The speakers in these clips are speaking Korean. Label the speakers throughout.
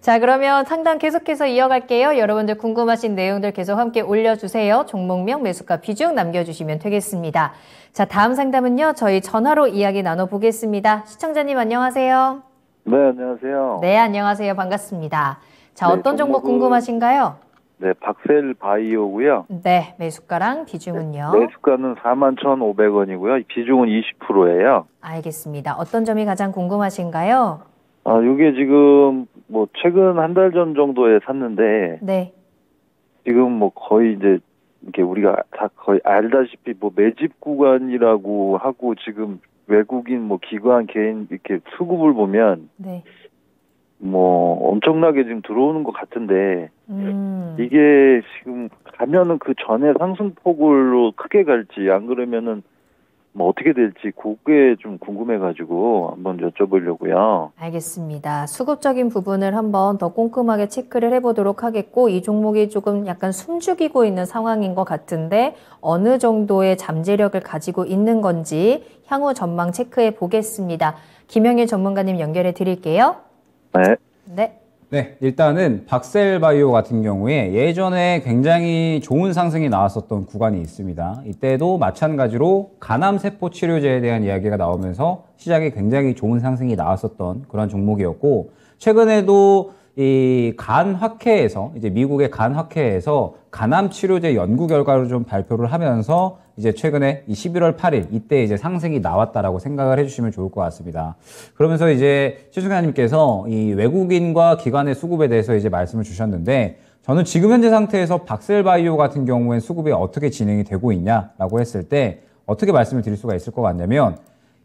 Speaker 1: 자 그러면 상담 계속해서 이어갈게요. 여러분들 궁금하신 내용들 계속 함께 올려주세요. 종목명, 매수가, 비중 남겨주시면 되겠습니다. 자 다음 상담은요. 저희 전화로 이야기 나눠보겠습니다. 시청자님 안녕하세요.
Speaker 2: 네 안녕하세요. 네
Speaker 1: 안녕하세요. 반갑습니다. 자 네, 어떤 종목 궁금하신가요?
Speaker 2: 네 박셀 바이오고요.
Speaker 1: 네 매수가랑 비중은요? 네,
Speaker 2: 매수가는 41,500원이고요. 비중은 20%예요.
Speaker 1: 알겠습니다. 어떤 점이 가장 궁금하신가요?
Speaker 2: 아, 이게 지금 뭐 최근 한 달 전 정도에 샀는데 네. 지금 뭐 거의 이제 이게 우리가 다 거의 알다시피 뭐 매집 구간이라고 하고 지금 외국인 뭐 기관 개인 이렇게 수급을 보면 네. 뭐 엄청나게 지금 들어오는 것 같은데 음. 이게 지금 가면은 그 전에 상승폭으로 크게 갈지 안 그러면은 뭐 어떻게 될지 그게 좀 궁금해가지고 한번 여쭤보려고요.
Speaker 1: 알겠습니다. 수급적인 부분을 한번 더 꼼꼼하게 체크를 해보도록 하겠고 이 종목이 조금 약간 숨죽이고 있는 상황인 것 같은데 어느 정도의 잠재력을 가지고 있는 건지 향후 전망 체크해 보겠습니다. 김영일 전문가님 연결해 드릴게요. 네. 네.
Speaker 3: 네, 일단은 박셀바이오 같은 경우에 예전에 굉장히 좋은 상승이 나왔었던 구간이 있습니다. 이때도 마찬가지로 간암세포 치료제에 대한 이야기가 나오면서 시작에 굉장히 좋은 상승이 나왔었던 그런 종목이었고 최근에도 이 간학회에서 이제 미국의 간학회에서 간암 치료제 연구 결과를 좀 발표를 하면서 이제 최근에 이 11월 8일 이때 이제 상승이 나왔다라고 생각을 해주시면 좋을 것 같습니다. 그러면서 이제 최승현님께서 이 외국인과 기관의 수급에 대해서 이제 말씀을 주셨는데 저는 지금 현재 상태에서 박셀바이오 같은 경우엔 수급이 어떻게 진행이 되고 있냐라고 했을 때 어떻게 말씀을 드릴 수가 있을 것 같냐면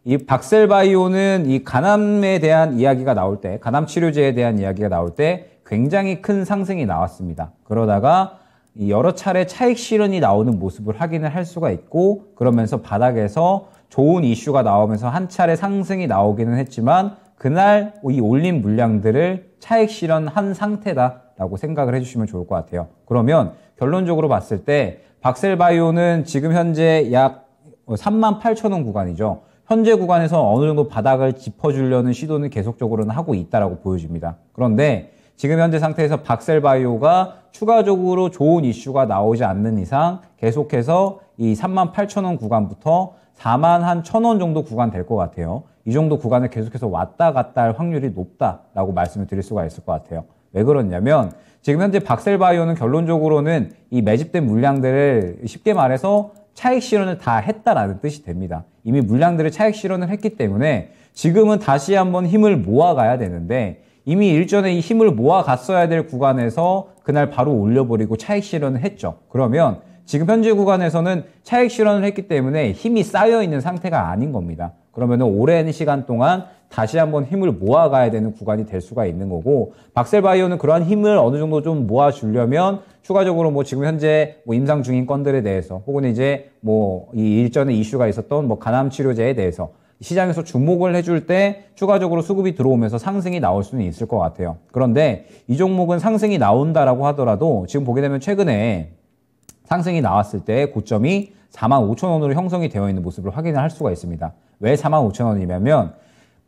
Speaker 3: 이 박셀바이오는 이 간암에 대한 이야기가 나올 때, 간암 치료제에 대한 이야기가 나올 때 굉장히 큰 상승이 나왔습니다. 그러다가 여러 차례 차익 실현이 나오는 모습을 확인을 할 수가 있고 그러면서 바닥에서 좋은 이슈가 나오면서 한 차례 상승이 나오기는 했지만 그날 이 올린 물량들을 차익 실현한 상태다라고 생각을 해주시면 좋을 것 같아요. 그러면 결론적으로 봤을 때 박셀바이오는 지금 현재 약 3만 8천 원 구간이죠. 현재 구간에서 어느 정도 바닥을 짚어주려는 시도는 계속적으로는 하고 있다라고 보여집니다. 그런데 지금 현재 상태에서 박셀바이오가 추가적으로 좋은 이슈가 나오지 않는 이상 계속해서 이 38,000원 구간부터 4 1,000원 정도 구간 될 것 같아요. 이 정도 구간을 계속해서 왔다 갔다 할 확률이 높다라고 말씀을 드릴 수가 있을 것 같아요. 왜 그러냐면 지금 현재 박셀바이오는 결론적으로는 이 매집된 물량들을 쉽게 말해서 차익 실현을 다 했다라는 뜻이 됩니다. 이미 물량들을 차익 실현을 했기 때문에 지금은 다시 한번 힘을 모아가야 되는데 이미 일전에 이 힘을 모아갔어야 될 구간에서 그날 바로 올려버리고 차익 실현을 했죠. 그러면 지금 현재 구간에서는 차익 실현을 했기 때문에 힘이 쌓여 있는 상태가 아닌 겁니다. 그러면 오랜 시간 동안 다시 한번 힘을 모아가야 되는 구간이 될 수가 있는 거고 박셀바이오는 그러한 힘을 어느 정도 좀 모아주려면 추가적으로 뭐 지금 현재 뭐 임상 중인 건들에 대해서 혹은 이제 뭐 이 일전에 이슈가 있었던 뭐 간암 치료제에 대해서 시장에서 주목을 해줄 때 추가적으로 수급이 들어오면서 상승이 나올 수는 있을 것 같아요. 그런데 이 종목은 상승이 나온다라고 하더라도 지금 보게 되면 최근에 상승이 나왔을 때 고점이 4 5 0 0 0 원으로 형성이 되어 있는 모습을 확인할 을 수가 있습니다. 왜4 5 0 0 0 원이냐면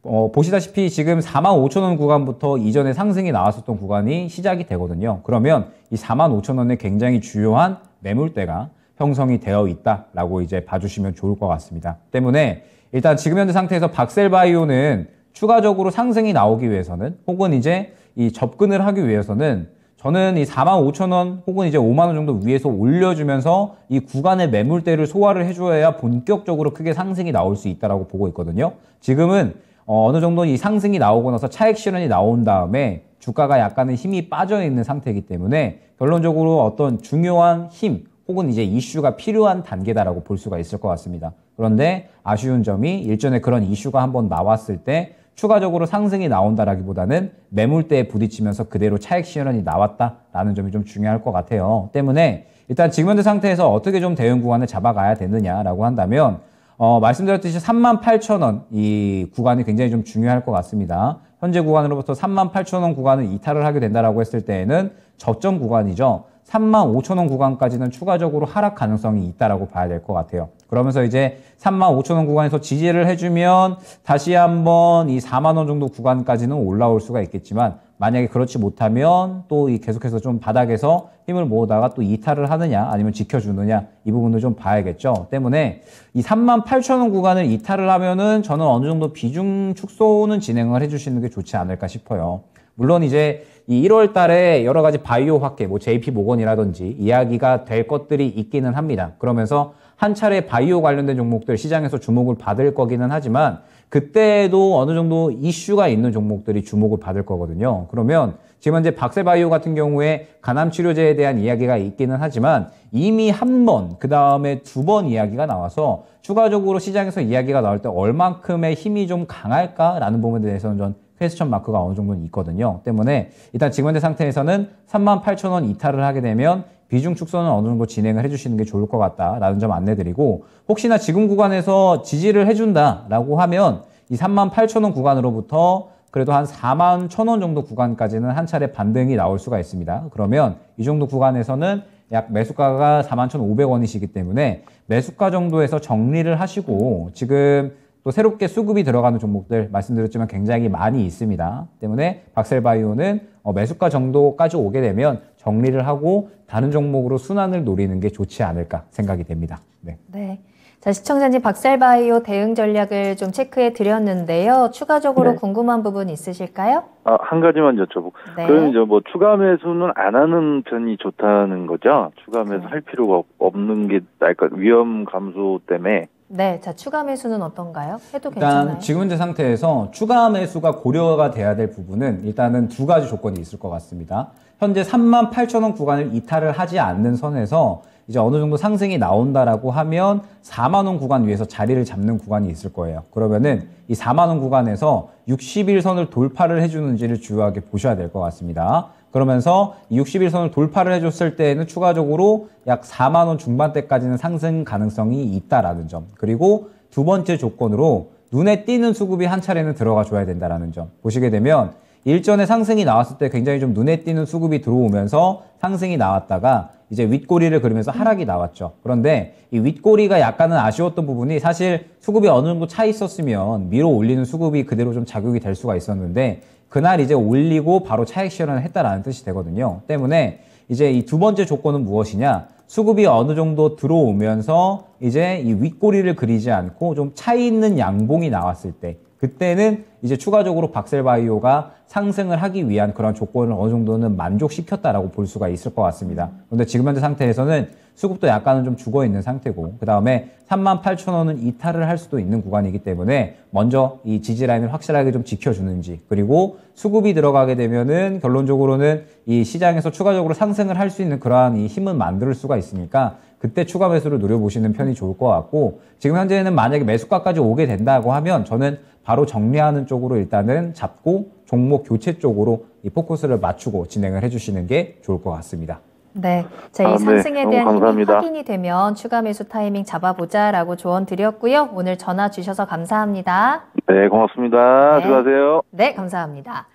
Speaker 3: 어, 보시다시피 지금 4만 5천 원 구간부터 이전에 상승이 나왔었던 구간이 시작이 되거든요. 그러면 이 4만 5천 원에 굉장히 주요한 매물대가 형성이 되어 있다라고 이제 봐주시면 좋을 것 같습니다. 때문에 일단 지금 현재 상태에서 박셀바이오는 추가적으로 상승이 나오기 위해서는 혹은 이제 이 접근을 하기 위해서는 저는 이 4만 5천 원 혹은 이제 5만 원 정도 위에서 올려주면서 이 구간의 매물대를 소화를 해줘야 본격적으로 크게 상승이 나올 수 있다라고 보고 있거든요. 지금은 어, 느 정도 이 상승이 나오고 나서 차익 실현이 나온 다음에 주가가 약간은 힘이 빠져 있는 상태이기 때문에 결론적으로 어떤 중요한 힘 혹은 이제 이슈가 필요한 단계다라고 볼 수가 있을 것 같습니다. 그런데 아쉬운 점이 일전에 그런 이슈가 한번 나왔을 때 추가적으로 상승이 나온다라기보다는 매물대에 부딪히면서 그대로 차익 실현이 나왔다라는 점이 좀 중요할 것 같아요. 때문에 일단 지금 현재 상태에서 어떻게 좀 대응 구간을 잡아가야 되느냐라고 한다면 어, 말씀드렸듯이 38,000원 이 구간이 굉장히 좀 중요할 것 같습니다. 현재 구간으로부터 38,000원 구간을 이탈을 하게 된다라고 했을 때에는 저점 구간이죠. 35,000원 구간까지는 추가적으로 하락 가능성이 있다라고 봐야 될 것 같아요. 그러면서 이제 3만 5천 원 구간에서 지지를 해주면 다시 한번 이 4만 원 정도 구간까지는 올라올 수가 있겠지만 만약에 그렇지 못하면 또 이 계속해서 좀 바닥에서 힘을 모으다가 또 이탈을 하느냐 아니면 지켜주느냐 이 부분도 좀 봐야겠죠. 때문에 이 3만 8천 원 구간을 이탈을 하면은 저는 어느 정도 비중 축소는 진행을 해주시는 게 좋지 않을까 싶어요. 물론 이제 이 1월 달에 여러 가지 바이오 화계뭐 JP 모건이라든지 이야기가 될 것들이 있기는 합니다. 그러면서 한 차례 바이오 관련된 종목들 시장에서 주목을 받을 거기는 하지만 그때도 어느 정도 이슈가 있는 종목들이 주목을 받을 거거든요. 그러면 지금 현재 박세바이오 같은 경우에 간암 치료제에 대한 이야기가 있기는 하지만 이미 한 번, 그 다음에 두 번 이야기가 나와서 추가적으로 시장에서 이야기가 나올 때 얼만큼의 힘이 좀 강할까라는 부분에 대해서는 전 퀘스천 마크가 어느 정도는 있거든요. 때문에 일단 지금 현재 상태에서는 38,000원 이탈을 하게 되면 비중 축소는 어느 정도 진행을 해주시는 게 좋을 것 같다라는 점 안내드리고 혹시나 지금 구간에서 지지를 해준다라고 하면 이 38,000원 구간으로부터 그래도 한 4만 1,000원 정도 구간까지는 한 차례 반등이 나올 수가 있습니다. 그러면 이 정도 구간에서는 약 매수가가 41,500원이시기 때문에 매수가 정도에서 정리를 하시고 지금 또 새롭게 수급이 들어가는 종목들 말씀드렸지만 굉장히 많이 있습니다. 때문에 박셀바이오는 어, 매수가 정도까지 오게 되면 정리를 하고 다른 종목으로 순환을 노리는 게 좋지 않을까 생각이 됩니다. 네.
Speaker 1: 네. 자, 시청자님 박살바이오 대응 전략을 좀 체크해 드렸는데요. 추가적으로 네. 궁금한 부분 있으실까요?
Speaker 3: 아, 한 가지만 여쭤보고.
Speaker 2: 네. 그럼 이제 뭐 추가 매수는 안 하는 편이 좋다는 거죠? 추가 매수 네. 할 필요가 없는 게, 그러까 위험 감소 때문에
Speaker 1: 네, 자 추가 매수는 어떤가요? 해도 괜찮아요? 일단
Speaker 3: 지금 현재 상태에서 추가 매수가 고려가 돼야 될 부분은 일단은 두 가지 조건이 있을 것 같습니다. 현재 3만 8천 원 구간을 이탈을 하지 않는 선에서 이제 어느 정도 상승이 나온다라고 하면 4만 원 구간 위에서 자리를 잡는 구간이 있을 거예요. 그러면은 이 4만 원 구간에서 60일 선을 돌파를 해주는지를 주요하게 보셔야 될 것 같습니다. 그러면서 이 61선을 돌파를 해줬을 때에는 추가적으로 약 4만원 중반대까지는 상승 가능성이 있다라는 점. 그리고 두 번째 조건으로 눈에 띄는 수급이 한 차례는 들어가 줘야 된다라는 점. 보시게 되면 일전에 상승이 나왔을 때 굉장히 좀 눈에 띄는 수급이 들어오면서 상승이 나왔다가 이제 윗꼬리를 그리면서 하락이 나왔죠. 그런데 이 윗꼬리가 약간은 아쉬웠던 부분이 사실 수급이 어느 정도 차 있었으면 밀어 올리는 수급이 그대로 좀 작용이 될 수가 있었는데 그날 이제 올리고 바로 차액 실현을 했다라는 뜻이 되거든요. 때문에 이제 이 두 번째 조건은 무엇이냐? 수급이 어느 정도 들어오면서 이제 이 윗꼬리를 그리지 않고 좀 차이 있는 양봉이 나왔을 때 그때는 이제 추가적으로 박셀바이오가 상승을 하기 위한 그런 조건을 어느 정도는 만족시켰다라고 볼 수가 있을 것 같습니다. 그런데 지금 현재 상태에서는 수급도 약간은 좀 죽어 있는 상태고 그 다음에 38,000원은 이탈을 할 수도 있는 구간이기 때문에 먼저 이 지지 라인을 확실하게 좀 지켜주는지 그리고 수급이 들어가게 되면은 결론적으로는 이 시장에서 추가적으로 상승을 할 수 있는 그러한 이 힘은 만들 수가 있으니까 그때 추가 매수를 노려보시는 편이 좋을 것 같고 지금 현재는 만약에 매수가까지 오게 된다고 하면 저는 바로 정리하는 쪽으로 일단은 잡고 종목 교체 쪽으로 이 포커스를 맞추고 진행을 해주시는 게 좋을 것 같습니다. 네, 제이 아, 네. 상승에 네, 대한 힘이 확인이
Speaker 1: 되면 추가 매수 타이밍 잡아보자라고 조언 드렸고요. 오늘 전화 주셔서 감사합니다.
Speaker 2: 네, 고맙습니다. 네. 수고하세요.
Speaker 1: 네, 감사합니다.